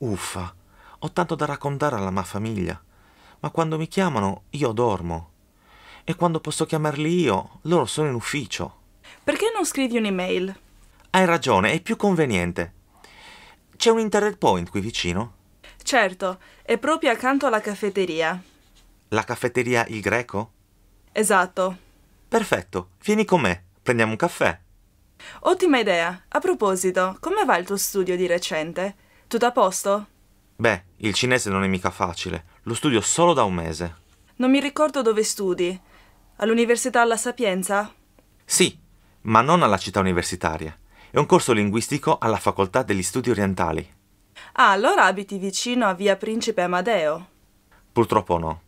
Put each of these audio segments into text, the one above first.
Uffa, ho tanto da raccontare alla mia famiglia, ma quando mi chiamano io dormo. E quando posso chiamarli io, loro sono in ufficio. Perché non scrivi un'email? Hai ragione, è più conveniente. C'è un internet point qui vicino? Certo, è proprio accanto alla caffetteria. La caffetteria Il Greco? Esatto. Perfetto, vieni con me, prendiamo un caffè. Ottima idea. A proposito, come va il tuo studio di recente? Tutto a posto? Beh, il cinese non è mica facile. Lo studio solo da un mese. Non mi ricordo dove studi. All'Università alla Sapienza? Sì, ma non alla città universitaria. È un corso linguistico alla Facoltà degli Studi Orientali. Ah, allora abiti vicino a Via Principe Amadeo? Purtroppo no.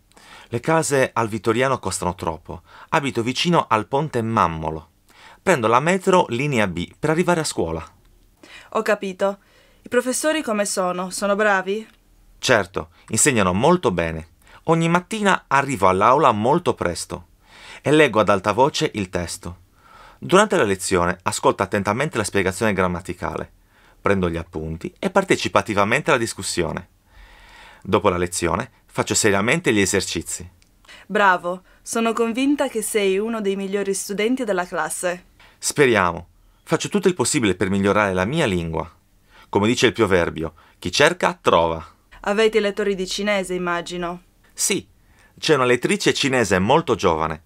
Le case al Vittoriano costano troppo. Abito vicino al Ponte Mammolo. Prendo la metro linea B per arrivare a scuola. Ho capito. I professori come sono? Sono bravi? Certo, insegnano molto bene. Ogni mattina arrivo all'aula molto presto e leggo ad alta voce il testo. Durante la lezione ascolto attentamente la spiegazione grammaticale, prendo gli appunti e partecipo attivamente alla discussione. Dopo la lezione faccio seriamente gli esercizi. Bravo, sono convinta che sei uno dei migliori studenti della classe. Speriamo. Faccio tutto il possibile per migliorare la mia lingua. Come dice il proverbio, chi cerca trova. Avete lettori di cinese, immagino. Sì, c'è una lettrice cinese molto giovane.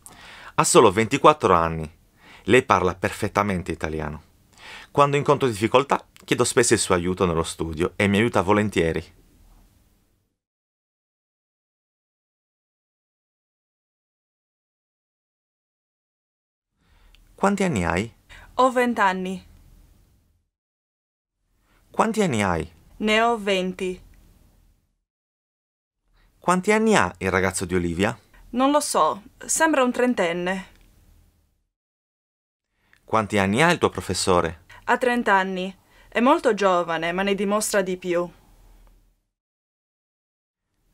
Ha solo 24 anni. Lei parla perfettamente italiano. Quando incontro difficoltà, chiedo spesso il suo aiuto nello studio e mi aiuta volentieri. Quanti anni hai? Ho vent'anni. Quanti anni hai? Ne ho 20. Quanti anni ha il ragazzo di Olivia? Non lo so, sembra un trentenne. Quanti anni ha il tuo professore? Ha 30 anni. È molto giovane, ma ne dimostra di più.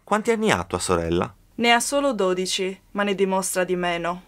Quanti anni ha tua sorella? Ne ha solo 12, ma ne dimostra di meno.